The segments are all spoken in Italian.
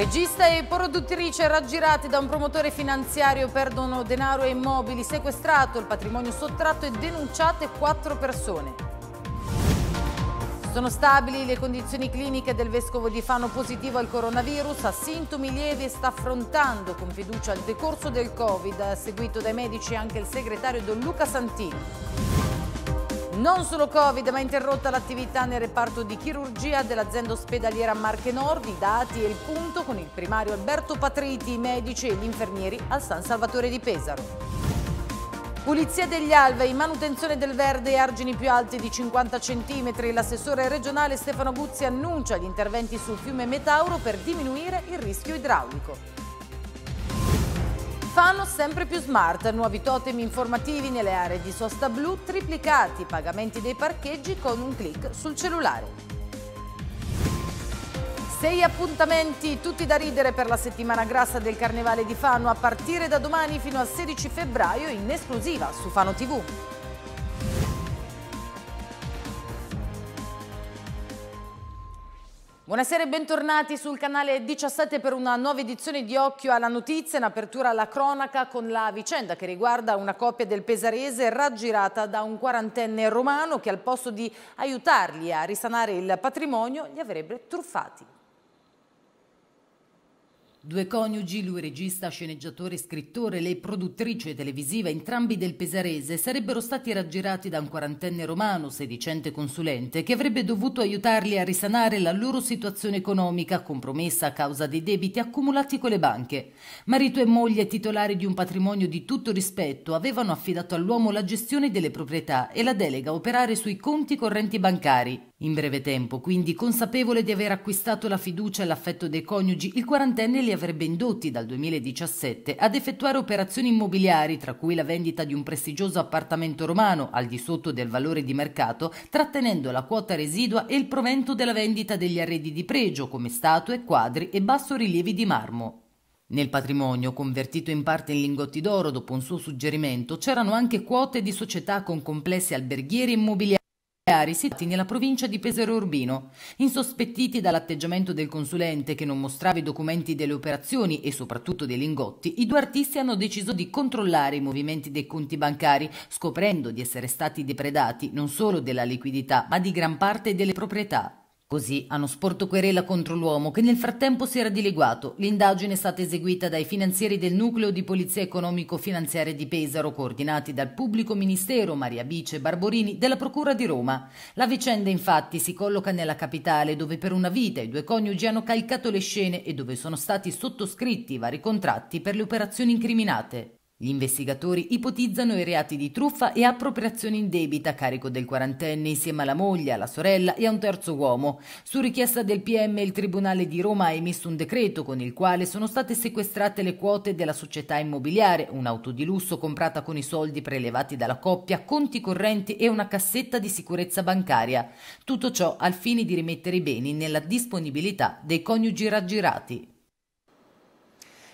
Regista e produttrice raggirati da un promotore finanziario perdono denaro e immobili, sequestrato il patrimonio sottratto e denunciate quattro persone. Sono stabili le condizioni cliniche del vescovo di Fano positivo al coronavirus, ha sintomi lievi e sta affrontando con fiducia il decorso del Covid, seguito dai medici anche il segretario Don Luca Santini. Non solo Covid, ma interrotta l'attività nel reparto di chirurgia dell'azienda ospedaliera Marche Nord, i dati e il punto con il primario Alberto Patriti, i medici e gli infermieri al San Salvatore di Pesaro. Pulizia degli alvei, manutenzione del verde e argini più alti di 50 cm. L'assessore regionale Stefano Guzzi annuncia gli interventi sul fiume Metauro per diminuire il rischio idraulico. Alfano sempre più smart, nuovi totem informativi nelle aree di sosta blu, triplicati pagamenti dei parcheggi con un clic sul cellulare. Sei appuntamenti, tutti da ridere per la settimana grassa del Carnevale di Fano a partire da domani fino al 16 febbraio in esclusiva su Fano TV. Buonasera e bentornati sul canale 17 per una nuova edizione di Occhio alla Notizia, in apertura alla cronaca con la vicenda che riguarda una coppia del Pesarese raggirata da un quarantenne romano che al posto di aiutarli a risanare il patrimonio li avrebbe truffati. Due coniugi, lui regista, sceneggiatore, scrittore, lei produttrice televisiva, entrambi del Pesarese, sarebbero stati raggirati da un quarantenne romano, sedicente consulente, che avrebbe dovuto aiutarli a risanare la loro situazione economica, compromessa a causa dei debiti accumulati con le banche. Marito e moglie, titolari di un patrimonio di tutto rispetto, avevano affidato all'uomo la gestione delle proprietà e la delega a operare sui conti correnti bancari. In breve tempo, quindi consapevole di aver acquistato la fiducia e l'affetto dei coniugi, il quarantenne li avrebbe indotti dal 2017 ad effettuare operazioni immobiliari, tra cui la vendita di un prestigioso appartamento romano al di sotto del valore di mercato, trattenendo la quota residua e il provento della vendita degli arredi di pregio come statue, quadri e bassorilievi di marmo. Nel patrimonio, convertito in parte in lingotti d'oro dopo un suo suggerimento, c'erano anche quote di società con complessi alberghieri immobiliari balneari situati nella provincia di Pesaro Urbino. Insospettiti dall'atteggiamento del consulente che non mostrava i documenti delle operazioni e soprattutto dei lingotti, i due artisti hanno deciso di controllare i movimenti dei conti bancari, scoprendo di essere stati depredati non solo della liquidità ma di gran parte delle proprietà. Così hanno sporto querela contro l'uomo che nel frattempo si era dileguato. L'indagine è stata eseguita dai finanzieri del nucleo di polizia economico-finanziaria di Pesaro, coordinati dal pubblico ministero Maria Bice e Barborini della Procura di Roma. La vicenda infatti si colloca nella capitale dove per una vita i due coniugi hanno calcato le scene e dove sono stati sottoscritti vari contratti per le operazioni incriminate. Gli investigatori ipotizzano i reati di truffa e appropriazione in debita a carico del quarantenne insieme alla moglie, alla sorella e a un terzo uomo. Su richiesta del PM il Tribunale di Roma ha emesso un decreto con il quale sono state sequestrate le quote della società immobiliare, un'auto di lusso comprata con i soldi prelevati dalla coppia, conti correnti e una cassetta di sicurezza bancaria. Tutto ciò al fine di rimettere i beni nella disponibilità dei coniugi raggirati.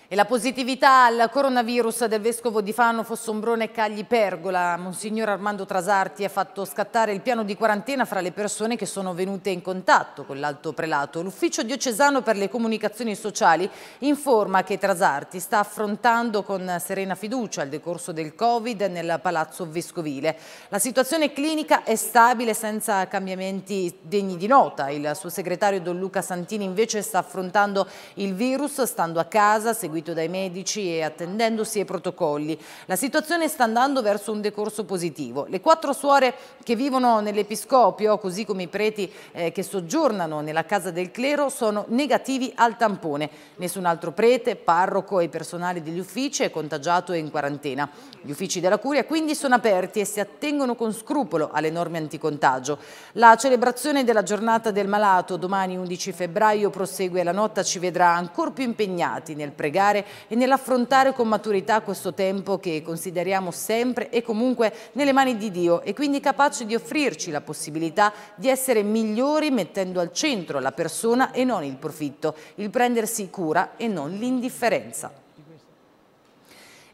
E la positività al coronavirus del vescovo di Fano Fossombrone Cagli Pergola, Monsignor Armando Trasarti, ha fatto scattare il piano di quarantena fra le persone che sono venute in contatto con l'alto prelato. L'ufficio diocesano per le comunicazioni sociali informa che Trasarti sta affrontando con serena fiducia il decorso del Covid nel palazzo vescovile. La situazione clinica è stabile senza cambiamenti degni di nota. Il suo segretario Don Luca Santini invece sta affrontando il virus stando a casa, seguendo seguito dai medici e attendendosi ai protocolli. La situazione sta andando verso un decorso positivo. Le quattro suore che vivono nell'Episcopio, così come i preti eh, che soggiornano nella casa del clero, sono negativi al tampone. Nessun altro prete, parroco e personale degli uffici è contagiato e in quarantena. Gli uffici della Curia quindi sono aperti e si attengono con scrupolo alle norme anticontagio. La celebrazione della giornata del malato domani 11 febbraio prosegue la notte ci vedrà ancora più impegnati nel pregare cambiare e nell'affrontare con maturità questo tempo che consideriamo sempre e comunque nelle mani di Dio e quindi capace di offrirci la possibilità di essere migliori mettendo al centro la persona e non il profitto, il prendersi cura e non l'indifferenza.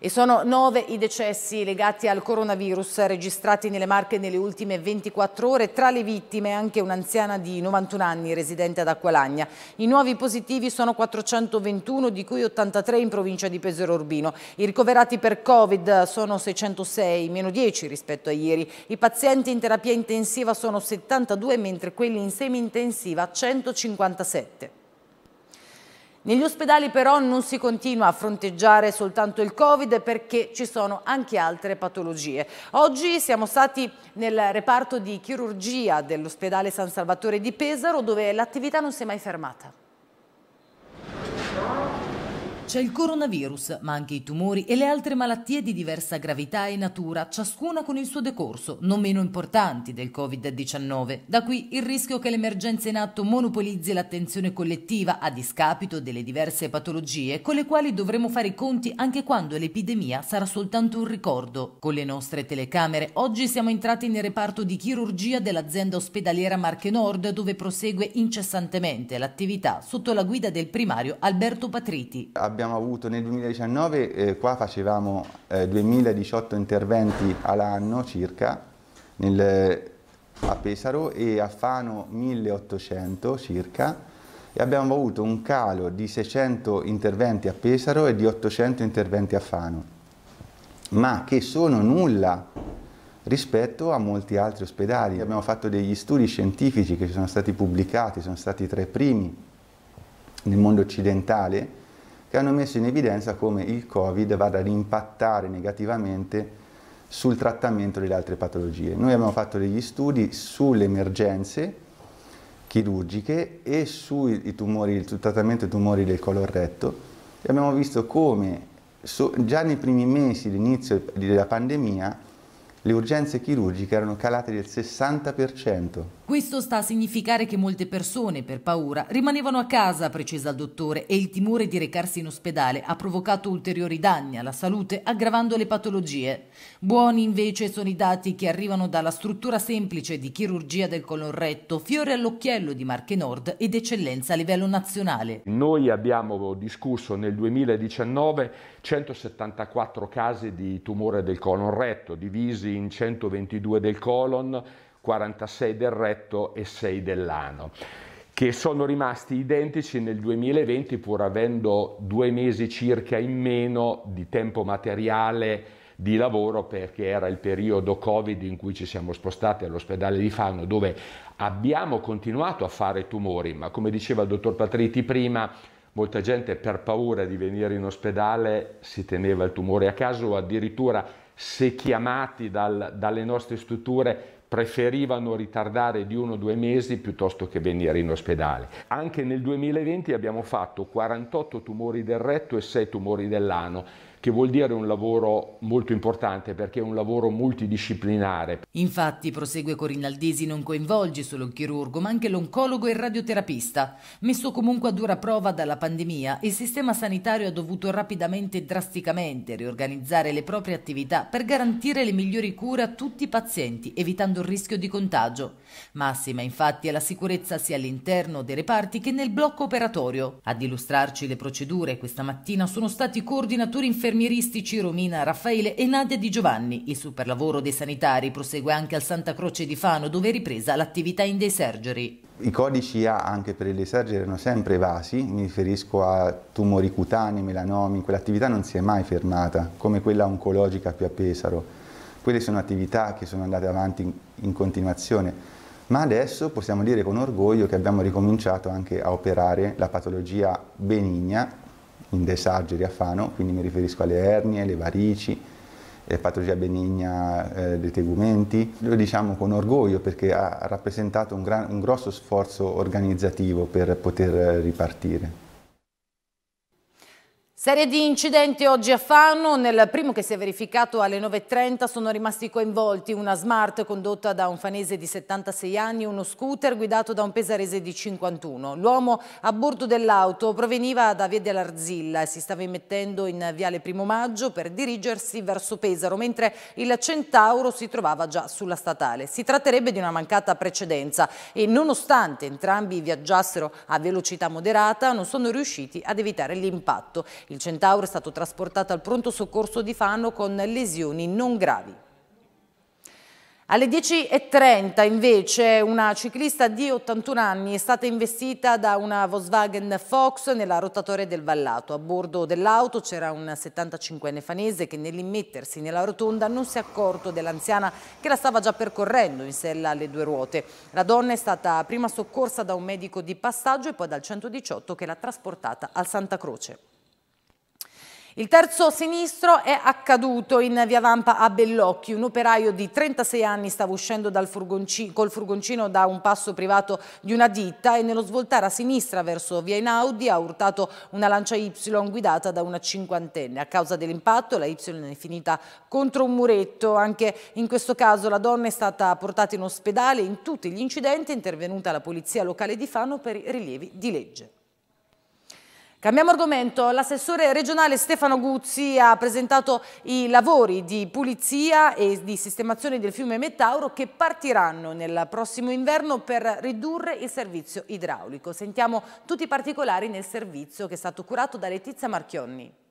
E sono nove i decessi legati al coronavirus registrati nelle Marche nelle ultime 24 ore. Tra le vittime anche un'anziana di 91 anni residente ad Acqualagna. I nuovi positivi sono 421, di cui 83 in provincia di Pesero Urbino. I ricoverati per Covid sono 606, meno 10 rispetto a ieri. I pazienti in terapia intensiva sono 72, mentre quelli in semi-intensiva 157. Negli ospedali però non si continua a fronteggiare soltanto il Covid perché ci sono anche altre patologie. Oggi siamo stati nel reparto di chirurgia dell'ospedale San Salvatore di Pesaro dove l'attività non si è mai fermata. C'è il coronavirus, ma anche i tumori e le altre malattie di diversa gravità e natura, ciascuna con il suo decorso, non meno importanti del Covid-19. Da qui il rischio che l'emergenza in atto monopolizzi l'attenzione collettiva a discapito delle diverse patologie con le quali dovremo fare i conti anche quando l'epidemia sarà soltanto un ricordo. Con le nostre telecamere oggi siamo entrati nel reparto di chirurgia dell'azienda ospedaliera Marche Nord dove prosegue incessantemente l'attività sotto la guida del primario Alberto Patriti. Abbiamo abbiamo avuto nel 2019, eh, qua facevamo eh, 2018 interventi all'anno circa nel, a Pesaro e a Fano 1800 circa e abbiamo avuto un calo di 600 interventi a Pesaro e di 800 interventi a Fano, ma che sono nulla rispetto a molti altri ospedali. Abbiamo fatto degli studi scientifici che ci sono stati pubblicati, sono stati tra i primi nel mondo occidentale, che hanno messo in evidenza come il Covid vada ad impattare negativamente sul trattamento delle altre patologie. Noi abbiamo fatto degli studi sulle emergenze chirurgiche e sui tumori, sul trattamento dei tumori del coloretto e abbiamo visto come So, già nei primi mesi d'inizio della pandemia le urgenze chirurgiche erano calate del 60%. Questo sta a significare che molte persone, per paura, rimanevano a casa, precisa il dottore, e il timore di recarsi in ospedale ha provocato ulteriori danni alla salute, aggravando le patologie. Buoni invece sono i dati che arrivano dalla struttura semplice di chirurgia del colon retto, fiore all'occhiello di Marche Nord ed eccellenza a livello nazionale. Noi abbiamo discusso nel 2019 174 casi di tumore del colon retto, divisi in 122 del colon, 46 del retto e 6 dell'anno, che sono rimasti identici nel 2020 pur avendo due mesi circa in meno di tempo materiale di lavoro perché era il periodo Covid in cui ci siamo spostati all'ospedale di Fano dove abbiamo continuato a fare tumori, ma come diceva il dottor Patriti prima, molta gente per paura di venire in ospedale si teneva il tumore a caso o addirittura se chiamati dal, dalle nostre strutture preferivano ritardare di uno o due mesi piuttosto che venire in ospedale. Anche nel 2020 abbiamo fatto 48 tumori del retto e 6 tumori dell'ano che vuol dire un lavoro molto importante perché è un lavoro multidisciplinare. Infatti, prosegue Corinaldesi, non coinvolge solo il chirurgo, ma anche l'oncologo e il radioterapista. Messo comunque a dura prova dalla pandemia, il sistema sanitario ha dovuto rapidamente e drasticamente riorganizzare le proprie attività per garantire le migliori cure a tutti i pazienti, evitando il rischio di contagio. Massima, infatti, è la sicurezza sia all'interno dei reparti che nel blocco operatorio. Ad illustrarci le procedure questa mattina sono stati coordinatori infermieri infermieristici Romina Raffaele e Nadia Di Giovanni. Il super lavoro dei sanitari prosegue anche al Santa Croce di Fano dove è ripresa l'attività in dei surgery. I codici A anche per le surgery erano sempre evasi, mi riferisco a tumori cutanei, melanomi, quell'attività non si è mai fermata, come quella oncologica qui a Pesaro. Quelle sono attività che sono andate avanti in, in continuazione ma adesso possiamo dire con orgoglio che abbiamo ricominciato anche a operare la patologia benigna in desageri a Fano, quindi mi riferisco alle ernie, le varici, eh, patologia benigna eh, dei tegumenti. Lo diciamo con orgoglio perché ha rappresentato un, gran, un grosso sforzo organizzativo per poter ripartire. Serie di incidenti oggi a Fano, nel primo che si è verificato alle 9.30 sono rimasti coinvolti una smart condotta da un fanese di 76 anni e uno scooter guidato da un pesarese di 51. L'uomo a bordo dell'auto proveniva da Via dell'Arzilla e si stava immettendo in Viale Primo Maggio per dirigersi verso Pesaro, mentre il Centauro si trovava già sulla statale. Si tratterebbe di una mancata precedenza e nonostante entrambi viaggiassero a velocità moderata non sono riusciti ad evitare l'impatto. Il centauro è stato trasportato al pronto soccorso di Fano con lesioni non gravi. Alle 10.30 invece una ciclista di 81 anni è stata investita da una Volkswagen Fox nella rotatoria del Vallato. A bordo dell'auto c'era un 75enne fanese che nell'immettersi nella rotonda non si è accorto dell'anziana che la stava già percorrendo in sella alle due ruote. La donna è stata prima soccorsa da un medico di passaggio e poi dal 118 che l'ha trasportata al Santa Croce. Il terzo sinistro è accaduto in via Vampa a Bellocchi. Un operaio di 36 anni stava uscendo furgonci, col furgoncino da un passo privato di una ditta e nello svoltare a sinistra verso via Inaudi ha urtato una lancia Y guidata da una cinquantenne. A causa dell'impatto la Y è finita contro un muretto. Anche in questo caso la donna è stata portata in ospedale. In tutti gli incidenti è intervenuta la polizia locale di Fano per i rilievi di legge. Cambiamo argomento, l'assessore regionale Stefano Guzzi ha presentato i lavori di pulizia e di sistemazione del fiume Metauro che partiranno nel prossimo inverno per ridurre il servizio idraulico. Sentiamo tutti i particolari nel servizio che è stato curato da Letizia Marchionni.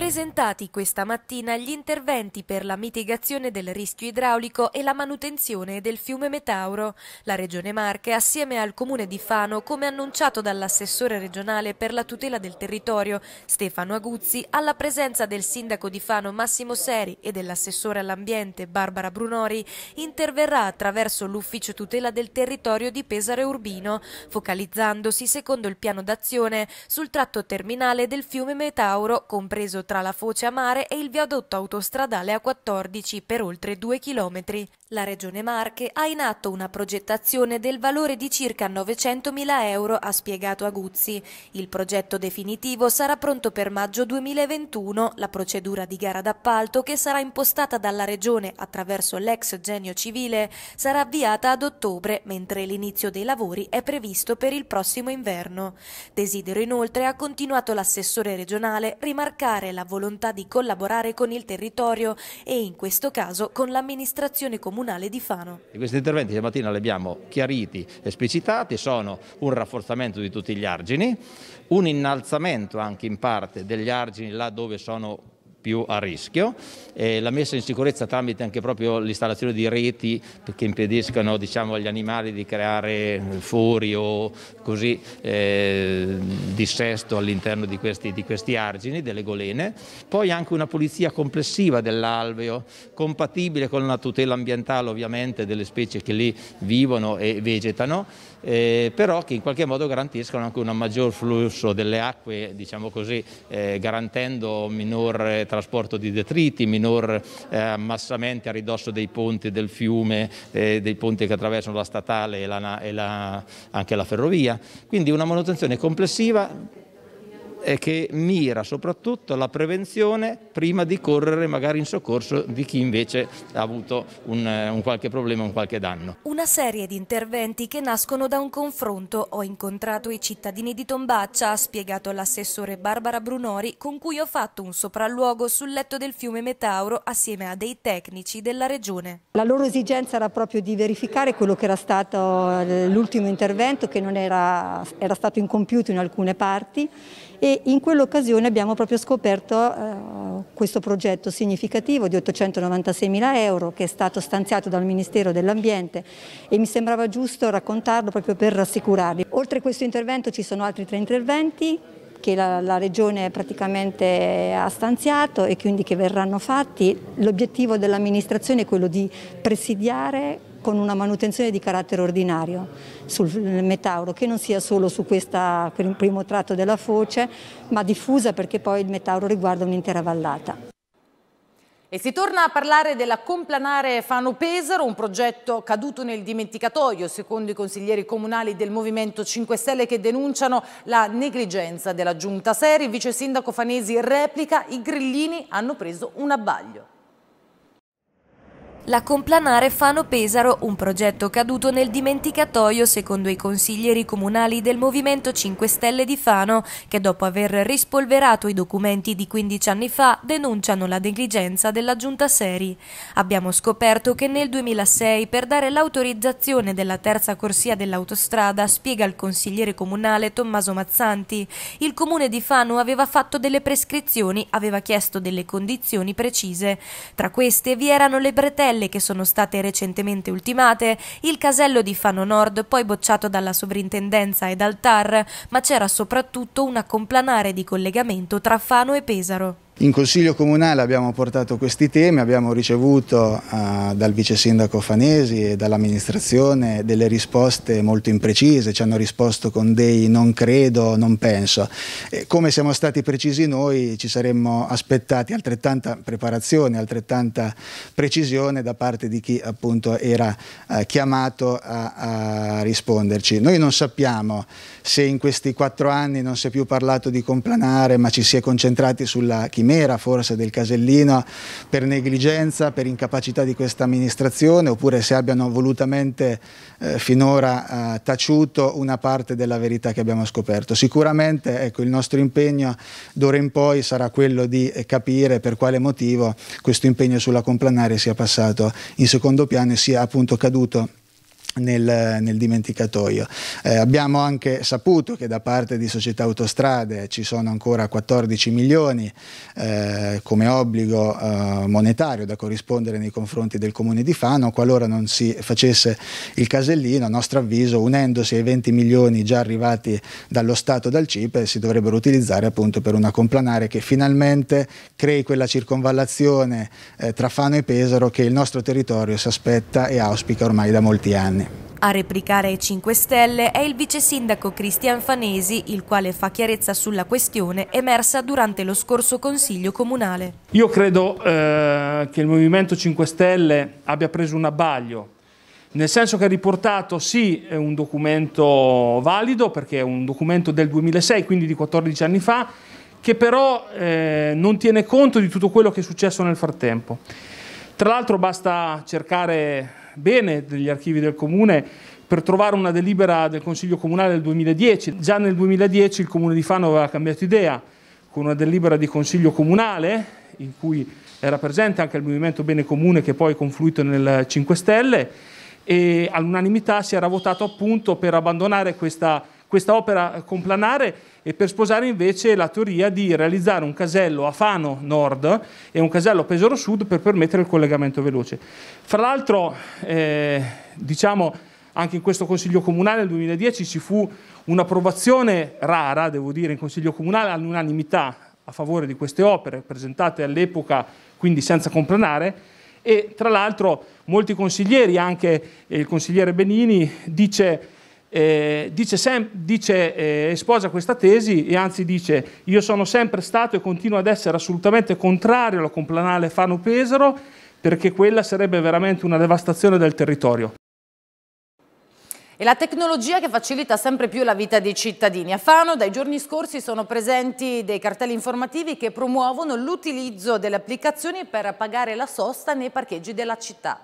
Presentati questa mattina gli interventi per la mitigazione del rischio idraulico e la manutenzione del fiume Metauro. La Regione Marche, assieme al Comune di Fano, come annunciato dall'assessore regionale per la tutela del territorio Stefano Aguzzi, alla presenza del sindaco di Fano Massimo Seri e dell'assessore all'ambiente Barbara Brunori, interverrà attraverso l'ufficio tutela del territorio di Pesare Urbino, focalizzandosi secondo il piano d'azione sul tratto terminale del fiume Metauro, compreso tra la Foce a mare e il viadotto autostradale A14 per oltre 2 chilometri. La Regione Marche ha in atto una progettazione del valore di circa 900.000 euro, ha spiegato Aguzzi. Il progetto definitivo sarà pronto per maggio 2021. La procedura di gara d'appalto, che sarà impostata dalla Regione attraverso l'ex genio civile, sarà avviata ad ottobre, mentre l'inizio dei lavori è previsto per il prossimo inverno. Desidero inoltre, ha continuato l'assessore regionale, rimarcare la volontà di collaborare con il territorio e in questo caso con l'amministrazione comunale comunale di Fano. Questi interventi stamattina li abbiamo chiariti, esplicitati, sono un rafforzamento di tutti gli argini, un innalzamento anche in parte degli argini là dove sono più a rischio, eh, la messa in sicurezza tramite anche proprio l'installazione di reti che impediscano diciamo, agli animali di creare fori o così eh, dissesto all'interno di di questi argini, delle golene, poi anche una pulizia complessiva dell'alveo compatibile con la tutela ambientale ovviamente delle specie che lì vivono e vegetano eh, però che in qualche modo garantiscono anche un maggior flusso delle acque, diciamo così, eh, garantendo minor eh, trasporto di detriti, minor eh, ammassamenti a ridosso dei ponti del fiume, eh, dei ponti che attraversano la statale e, la, e la, anche la ferrovia. Quindi una manutenzione complessiva che mira soprattutto alla prevenzione prima di correre magari in soccorso di chi invece ha avuto un, eh, un qualche problema, un qualche danno. Una serie di interventi che nascono da un confronto. Ho incontrato i cittadini di Tombaccia, ha spiegato l'assessore Barbara Brunori, con cui ho fatto un sopralluogo sul letto del fiume Metauro assieme a dei tecnici della regione. La loro esigenza era proprio di verificare quello che era stato eh, l'ultimo intervento che non era, era stato incompiuto in alcune parti e in quell'occasione abbiamo proprio scoperto eh, questo progetto significativo di 896 mila euro che è stato stanziato dal Ministero dell'Ambiente e mi sembrava giusto raccontarlo proprio per rassicurarvi. Oltre a questo intervento ci sono altri tre interventi che la, la, Regione praticamente ha stanziato e quindi che verranno fatti. L'obiettivo dell'amministrazione è quello di presidiare con una manutenzione di carattere ordinario sul metauro, che non sia solo su questo primo tratto della foce, ma diffusa perché poi il metauro riguarda un'intera vallata. E si torna a parlare della Complanare Fano Pesaro, un progetto caduto nel dimenticatoio, secondo i consiglieri comunali del Movimento 5 Stelle che denunciano la negligenza della giunta Seri. Il vice sindaco Fanesi replica, i grillini hanno preso un abbaglio. La Complanare Fano Pesaro, un progetto caduto nel dimenticatoio secondo i consiglieri comunali del Movimento 5 Stelle di Fano, che dopo aver rispolverato i documenti di 15 anni fa denunciano la negligenza della giunta Seri. Abbiamo scoperto che nel 2006 per dare l'autorizzazione della terza corsia dell'autostrada, spiega il consigliere comunale Tommaso Mazzanti, il comune di Fano aveva fatto delle prescrizioni, aveva chiesto delle condizioni precise. Tra queste vi erano le bretelle cartelle che sono state recentemente ultimate, il casello di Fano Nord, poi bocciato dalla sovrintendenza e dal TAR, ma c'era soprattutto una complanare di collegamento tra Fano e Pesaro. In Consiglio Comunale abbiamo portato questi temi, abbiamo ricevuto eh, dal Vice Sindaco Fanesi e dall'amministrazione delle risposte molto imprecise, ci hanno risposto con dei non credo, non penso. E come siamo stati precisi noi ci saremmo aspettati altrettanta preparazione, altrettanta precisione da parte di chi appunto era eh, chiamato a, a risponderci. Noi non sappiamo se in questi quattro anni non si è più parlato di complanare ma ci si è concentrati sulla chimica chimera forse del Casellino per negligenza, per incapacità di questa amministrazione oppure se abbiano volutamente eh, finora eh, taciuto una parte della verità che abbiamo scoperto. Sicuramente ecco, il nostro impegno d'ora in poi sarà quello di eh, capire per quale motivo questo impegno sulla complanare sia passato in secondo piano e sia appunto caduto nel, nel, dimenticatoio. Eh, abbiamo anche saputo che da parte di società autostrade ci sono ancora 14 milioni eh, come obbligo eh, monetario da corrispondere nei confronti del comune di Fano qualora non si facesse il casellino, a nostro avviso unendosi ai 20 milioni già arrivati dallo Stato dal CIPE si dovrebbero utilizzare appunto per una complanare che finalmente crei quella circonvallazione eh, tra Fano e Pesaro che il nostro territorio si aspetta e auspica ormai da molti anni. A replicare 5 Stelle è il vice sindaco Cristian Fanesi, il quale fa chiarezza sulla questione emersa durante lo scorso Consiglio Comunale. Io credo eh, che il Movimento 5 Stelle abbia preso un abbaglio, nel senso che ha riportato sì un documento valido, perché è un documento del 2006, quindi di 14 anni fa, che però eh, non tiene conto di tutto quello che è successo nel frattempo. Tra l'altro basta cercare bene degli archivi del comune per trovare una delibera del Consiglio Comunale del 2010. Già nel 2010 il Comune di Fano aveva cambiato idea con una delibera di Consiglio Comunale in cui era presente anche il Movimento Bene Comune che poi è confluito nel 5 Stelle e all'unanimità si era votato appunto per abbandonare questa delibera questa opera complanare e per sposare invece la teoria di realizzare un casello a Fano Nord e un casello a Pesaro Sud per permettere il collegamento veloce. Fra l'altro, eh, diciamo, anche in questo Consiglio Comunale nel 2010 ci fu un'approvazione rara, devo dire, in Consiglio Comunale all'unanimità a favore di queste opere presentate all'epoca, quindi senza complanare, e tra l'altro molti consiglieri, anche il consigliere Benini, dice eh, dice sem- dice, eh, esposa questa tesi e anzi dice io sono sempre stato e continuo ad essere assolutamente contrario alla complanale Fano Pesaro perché quella sarebbe veramente una devastazione del territorio. E la tecnologia che facilita sempre più la vita dei cittadini. A Fano dai giorni scorsi sono presenti dei cartelli informativi che promuovono l'utilizzo delle applicazioni per pagare la sosta nei parcheggi della città.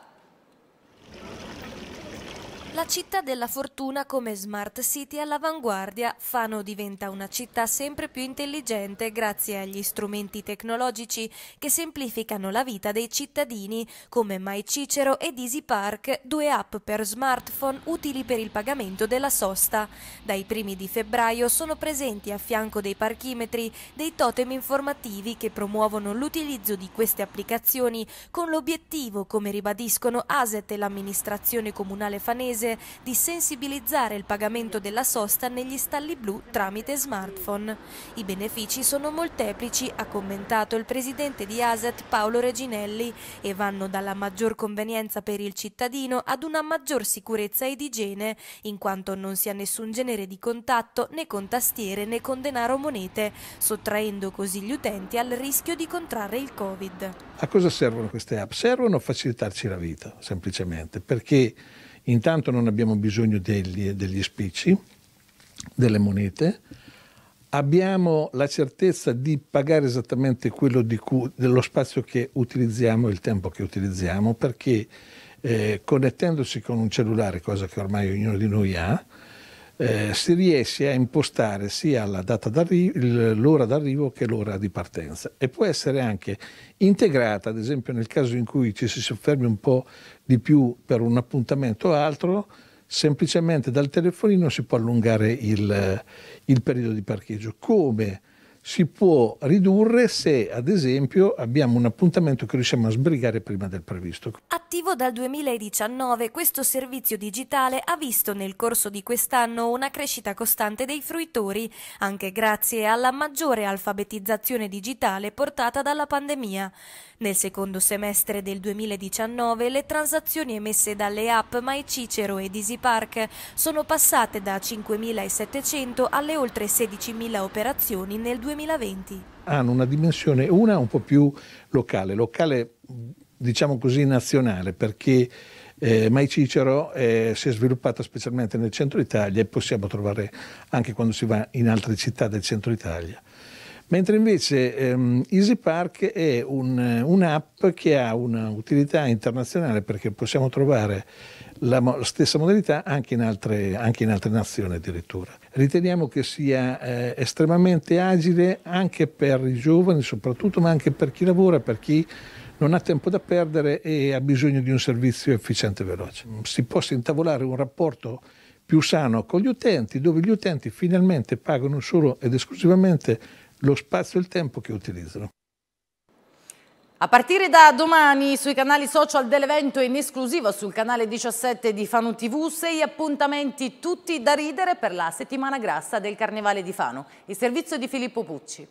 La città della fortuna come smart city all'avanguardia, Fano diventa una città sempre più intelligente grazie agli strumenti tecnologici che semplificano la vita dei cittadini come MyCicero Cicero ed Easy due app per smartphone utili per il pagamento della sosta. Dai primi di febbraio sono presenti a fianco dei parchimetri dei totem informativi che promuovono l'utilizzo di queste applicazioni con l'obiettivo, come ribadiscono ASET e l'amministrazione comunale fanese, Paese di sensibilizzare il pagamento della sosta negli stalli blu tramite smartphone. I benefici sono molteplici, ha commentato il presidente di ASET Paolo Reginelli, e vanno dalla maggior convenienza per il cittadino ad una maggior sicurezza ed igiene, in quanto non si ha nessun genere di contatto né con tastiere né con denaro monete, sottraendo così gli utenti al rischio di contrarre il Covid. A cosa servono queste app? Servono a facilitarci la vita, semplicemente, perché Intanto non abbiamo bisogno degli, degli spicci, delle monete, abbiamo la certezza di pagare esattamente quello cui, dello spazio che utilizziamo, il tempo che utilizziamo, perché eh, connettendosi con un cellulare, cosa che ormai ognuno di noi ha, eh, si riesce a impostare sia l'ora d'arrivo che l'ora di partenza e può essere anche integrata, ad esempio nel caso in cui ci si soffermi un po' di più per un appuntamento o altro, semplicemente dal telefonino si può allungare il, il periodo di parcheggio. Come si può ridurre se, ad esempio, abbiamo un appuntamento che riusciamo a sbrigare prima del previsto. Attivo dal 2019, questo servizio digitale ha visto nel corso di quest'anno una crescita costante dei fruitori, anche grazie alla maggiore alfabetizzazione digitale portata dalla pandemia. Nel secondo semestre del 2019 le transazioni emesse dalle app MyCicero ed EasyPark sono passate da 5.700 alle oltre 16.000 operazioni nel 2019. 2020. Hanno una dimensione, una un po' più locale, locale diciamo così nazionale, perché eh, Mai Cicero eh, si è sviluppata specialmente nel centro Italia e possiamo trovare anche quando si va in altre città del centro Italia. Mentre invece ehm, Easy Park è un, eh, un'app che ha un'utilità internazionale perché possiamo trovare la mo- stessa modalità anche in, altre, anche in, altre, nazioni addirittura. Riteniamo che sia eh, estremamente agile anche per i giovani soprattutto, ma anche per chi lavora, per chi non ha tempo da perdere e ha bisogno di un servizio efficiente e veloce. Si possa intavolare un rapporto più sano con gli utenti, dove gli utenti finalmente pagano solo ed esclusivamente lo spazio e il tempo che utilizzano. A partire da domani sui canali social dell'evento in esclusiva sul canale 17 di Fano TV, sei appuntamenti tutti da ridere per la settimana grassa del Carnevale di Fano. Il servizio di Filippo Pucci.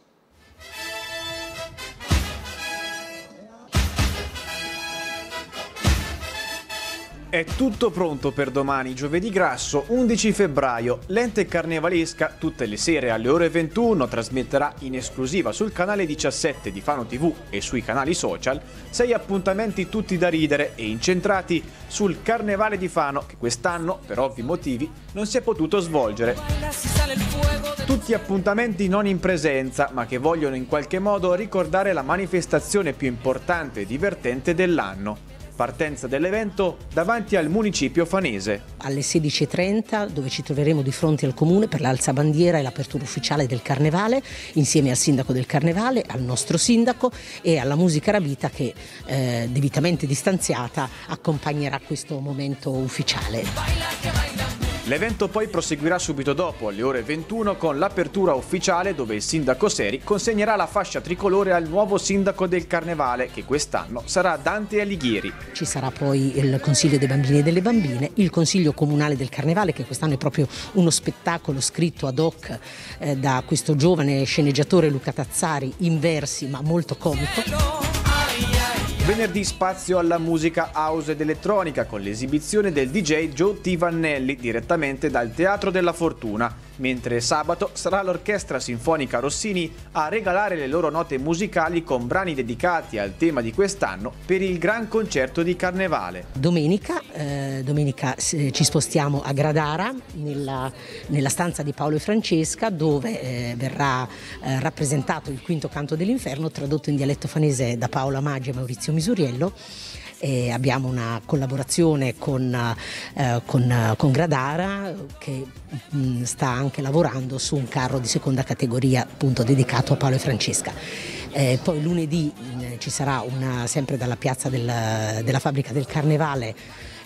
È tutto pronto per domani, giovedì grasso 11 febbraio. L'ente carnevalesca tutte le sere alle ore 21 trasmetterà in esclusiva sul canale 17 di Fano TV e sui canali social sei appuntamenti tutti da ridere e incentrati sul Carnevale di Fano che quest'anno, per ovvi motivi, non si è potuto svolgere. Tutti appuntamenti non in presenza, ma che vogliono in qualche modo ricordare la manifestazione più importante e divertente dell'anno partenza dell'evento davanti al municipio fanese. Alle 16.30 dove ci troveremo di fronte al comune per l'alzabandiera e l'apertura ufficiale del carnevale insieme al sindaco del carnevale, al nostro sindaco e alla musica rabita che eh, debitamente distanziata accompagnerà questo momento ufficiale. L'evento poi proseguirà subito dopo, alle ore 21, con l'apertura ufficiale dove il sindaco Seri consegnerà la fascia tricolore al nuovo sindaco del Carnevale, che quest'anno sarà Dante Alighieri. Ci sarà poi il Consiglio dei Bambini e delle Bambine, il Consiglio Comunale del Carnevale, che quest'anno è proprio uno spettacolo scritto ad hoc eh, da questo giovane sceneggiatore Luca Tazzari, in versi ma molto comico. Venerdì spazio alla musica house ed elettronica con l'esibizione del DJ Joe T. Vannelli direttamente dal Teatro della Fortuna mentre sabato sarà l'Orchestra Sinfonica Rossini a regalare le loro note musicali con brani dedicati al tema di quest'anno per il gran concerto di Carnevale. Domenica, eh, domenica ci spostiamo a Gradara, nella, nella, stanza di Paolo e Francesca, dove eh, verrà eh, rappresentato il quinto canto dell'inferno, tradotto in dialetto fanese da Paola Maggi e Maurizio Misuriello e abbiamo una collaborazione con, eh, con, eh, con Gradara che mh, mm, sta anche lavorando su un carro di seconda categoria appunto dedicato a Paolo e Francesca. Eh, poi lunedì mh, mm, ci sarà una, sempre dalla piazza del, della fabbrica del Carnevale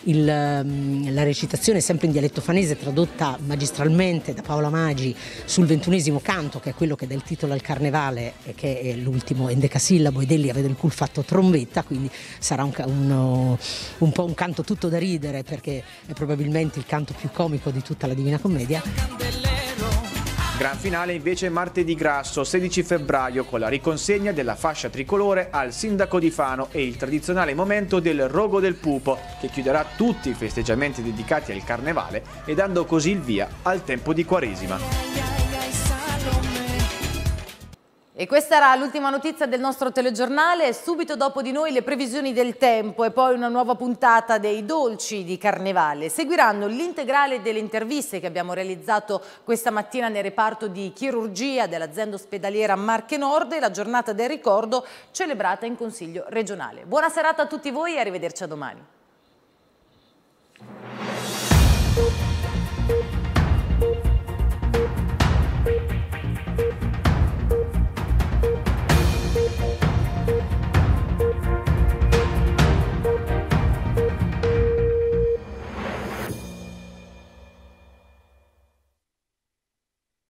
il, ehm, la recitazione sempre in dialetto fanese tradotta magistralmente da Paola Magi sul ventunesimo canto che è quello che dà il titolo al carnevale e che è l'ultimo endecasillabo ed Elli aveva il cul fatto trombetta quindi sarà un, un, un, po' un canto tutto da ridere perché è probabilmente il canto più comico di tutta la Divina Commedia. Gran finale invece martedì grasso 16 febbraio con la riconsegna della fascia tricolore al sindaco di Fano e il tradizionale momento del rogo del pupo che chiuderà tutti i festeggiamenti dedicati al carnevale e dando così il via al tempo di Quaresima. E questa era l'ultima notizia del nostro telegiornale, subito dopo di noi le previsioni del tempo e poi una nuova puntata dei dolci di Carnevale. Seguiranno l'integrale delle interviste che abbiamo realizzato questa mattina nel reparto di chirurgia dell'azienda ospedaliera Marche Nord e la giornata del ricordo celebrata in Consiglio regionale. Buona serata a tutti voi e arrivederci a domani.